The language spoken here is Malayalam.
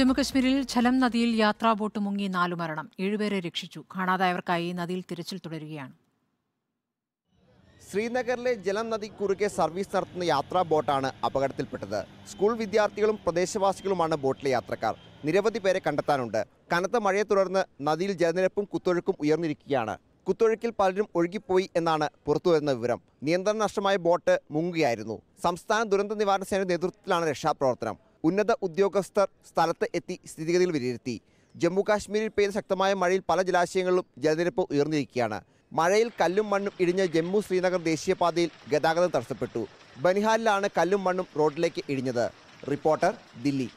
ജമ്മുകശ്മീരിൽ ഝലം നദിയിൽ യാത്രാ ബോട്ട് മുങ്ങി നാലു മരണം ഏഴുപേരെ രക്ഷിച്ചു കാണാതായവർക്കായി നദിയിൽ തിരച്ചിൽ തുടരുകയാണ് ശ്രീനഗറിലെ ജലം നദി കുറുകെ സർവീസ് നടത്തുന്ന യാത്രാ ബോട്ടാണ് അപകടത്തിൽപ്പെട്ടത് സ്കൂൾ വിദ്യാർത്ഥികളും പ്രദേശവാസികളുമാണ് ബോട്ടിലെ യാത്രക്കാർ നിരവധി പേരെ കണ്ടെത്താനുണ്ട് കനത്ത മഴയെ തുടർന്ന് നദിയിൽ ജലനിരപ്പും കുത്തൊഴുക്കും ഉയർന്നിരിക്കുകയാണ് കുത്തൊഴുക്കിൽ പലരും ഒഴുകിപ്പോയി എന്നാണ് പുറത്തുവരുന്ന വിവരം നിയന്ത്രണ നഷ്ടമായ ബോട്ട് മുങ്ങുകയായിരുന്നു സംസ്ഥാന ദുരന്ത നിവാരണ സേനയുടെ നേതൃത്വത്തിലാണ് രക്ഷാപ്രവർത്തനം ഉന്നത ഉദ്യോഗസ്ഥർ സ്ഥലത്ത് എത്തി സ്ഥിതിഗതികൾ വിലയിരുത്തി ജമ്മു കാശ്മീരിൽ പെയ്ത ശക്തമായ മഴയിൽ പല ജലാശയങ്ങളിലും ജലനിരപ്പ് ഉയർന്നിരിക്കുകയാണ് മഴയിൽ കല്ലും മണ്ണും ഇടിഞ്ഞ ജമ്മു ശ്രീനഗർ ദേശീയപാതയിൽ ഗതാഗതം തടസ്സപ്പെട്ടു ബനിഹാലിലാണ് കല്ലും മണ്ണും റോഡിലേക്ക് ഇടിഞ്ഞത് റിപ്പോർട്ടർ ദില്ലി